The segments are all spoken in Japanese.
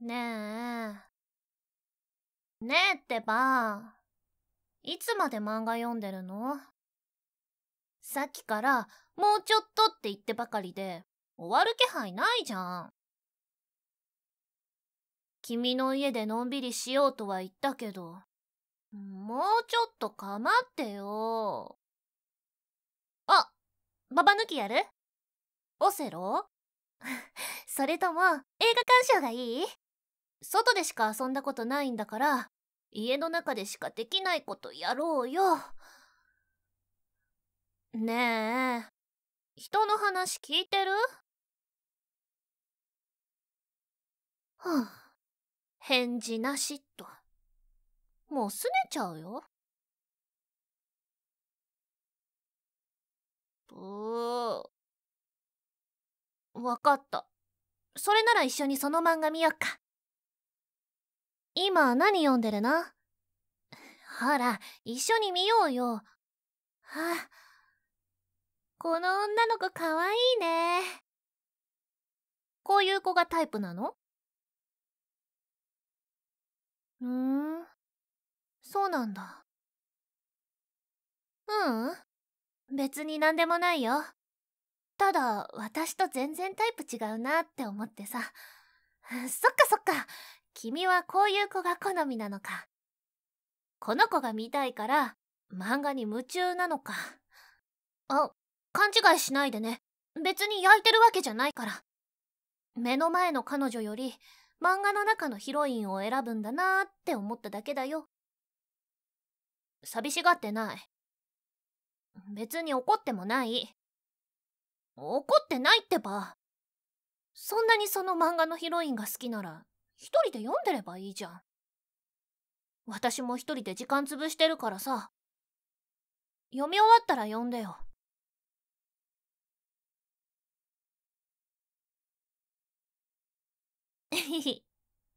ねえ。ねえってば、いつまで漫画読んでるのさっきから、もうちょっとって言ってばかりで、終わる気配ないじゃん。君の家でのんびりしようとは言ったけど、もうちょっと構ってよ。あ、ババ抜きやるオセロ それとも映画鑑賞がいい外でしか遊んだことないんだから家の中でしかできないことやろうよねえ人の話聞いてるはあ返事なしっともうすねちゃうよブーわかったそれなら一緒にその漫画見よっか今何読んでるの ほら、一緒に見ようよ。はあ、この女の子かわいいね。こういう子がタイプなのふん、そうなんだ。ううん、別に何でもないよ。ただ、私と全然タイプ違うなって思ってさ。そっかそっか。君はこういう子が好みなのか。この子が見たいから、漫画に夢中なのか。あ、勘違いしないでね。別に焼いてるわけじゃないから。目の前の彼女より、漫画の中のヒロインを選ぶんだなーって思っただけだよ。寂しがってない。別に怒ってもない。怒ってないってば。そんなにその漫画のヒロインが好きなら一人で読んでればいいじゃん。私も一人で時間潰してるからさ。読み終わったら読んでよ。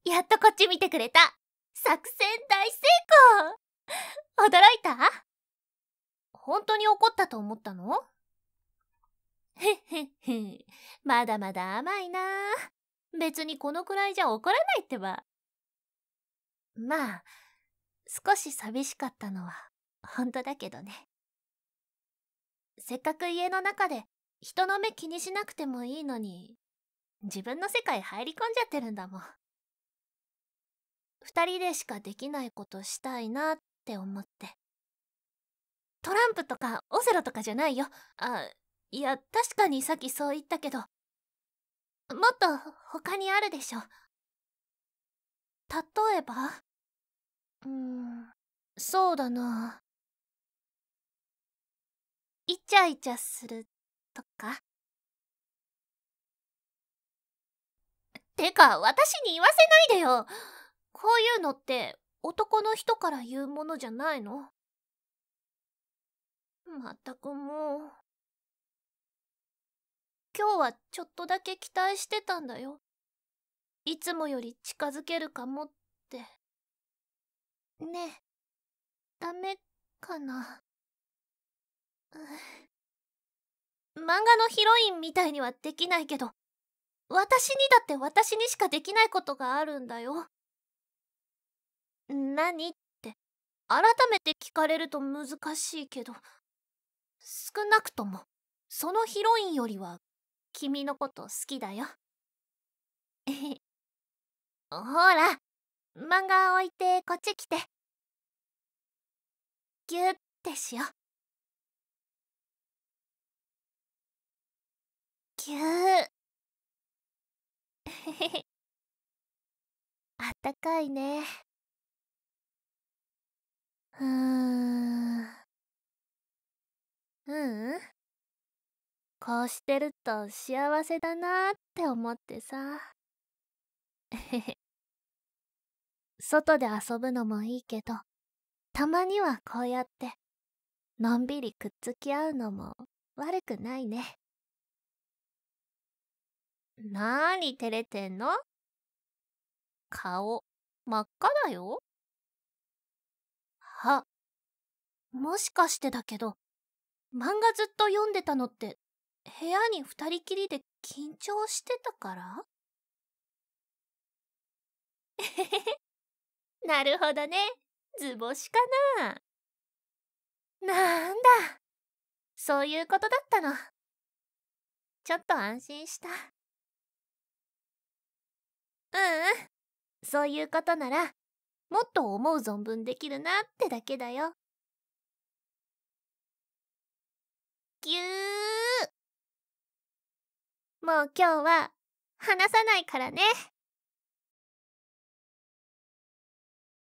やっとこっち見てくれた。作戦大成功驚いた本当に怒ったと思ったのへっへっへ。まだまだ甘いな別にこのくらいじゃ怒らないってば。まあ、少し寂しかったのは本当だけどね。せっかく家の中で人の目気にしなくてもいいのに、自分の世界入り込んじゃってるんだもん。二人でしかできないことしたいなって思って。トランプとかオセロとかじゃないよ。あ、いや、確かにさっきそう言ったけど、もっと他にあるでしょ例えばうーんそうだなイチャイチャするとかてか私に言わせないでよこういうのって男の人から言うものじゃないのまったくもう。今日はちょっとだけ期待してたんだよ。いつもより近づけるかもって。ねえ、ダメかな。漫画のヒロインみたいにはできないけど、私にだって私にしかできないことがあるんだよ。何って、改めて聞かれると難しいけど、少なくとも、そのヒロインよりは君のこと好きだよ。ほら、漫画置いてこっち来て。ぎゅってしよう。ぎゅー。あったかいね。こうしてると幸せだなって思ってさ。外で遊ぶのもいいけど、たまにはこうやって、のんびりくっつき合うのも悪くないね。なーに照れてんの顔、真っ赤だよ。は、もしかしてだけど、漫画ずっと読んでたのって部屋に二人きりで緊張してたから なるほどね。図星かな。なんだ。そういうことだったの。ちょっと安心した。ううん。そういうことなら、もっと思う存分できるなってだけだよ。ぎゅーもう今日は話さないからね。